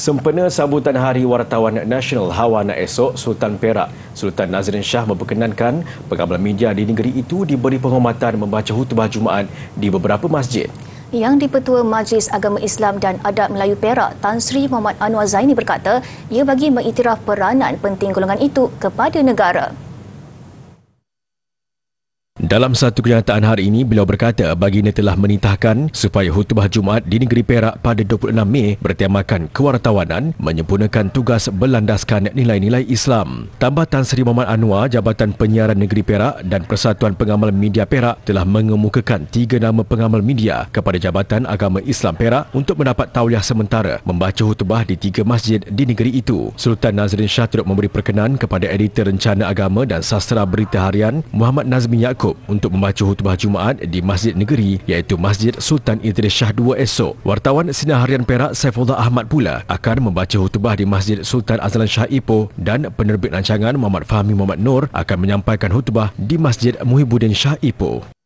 Sempena sambutan Hari Wartawan Nasional Hawana esok, Sultan Perak, Sultan Nazrin Shah memperkenankan pengambil media di negeri itu diberi penghormatan membaca hutbah Jumaat di beberapa masjid. Yang dipetua Majlis Agama Islam dan Adat Melayu Perak, Tan Sri Muhammad Anwar Zaini berkata, ia bagi mengiktiraf peranan penting golongan itu kepada negara. Dalam satu kenyataan hari ini, beliau berkata baginda telah menitahkan supaya hutubah Jumaat di negeri Perak pada 26 Mei bertemakan kewartawanan menyempurnakan tugas berlandaskan nilai-nilai Islam. Tambah Tan Sri Muhammad Anwar, Jabatan Penyiaran Negeri Perak dan Persatuan Pengamal Media Perak telah mengemukakan tiga nama pengamal media kepada Jabatan Agama Islam Perak untuk mendapat tauliah sementara membaca hutubah di tiga masjid di negeri itu. Sultan Nazrin Shah turut memberi perkenan kepada editor rencana agama dan sastra berita harian Muhammad Nazmi Yaakob untuk membaca khutbah Jumaat di Masjid Negeri iaitu Masjid Sultan Idris Shah II esok. Wartawan Sinar Harian Perak Saifullah Ahmad pula akan membaca khutbah di Masjid Sultan Azlan Shah Ipoh dan penerbit rancangan Muhammad Fahmi Muhammad Nur akan menyampaikan khutbah di Masjid Muhyiddin Shah Ipoh.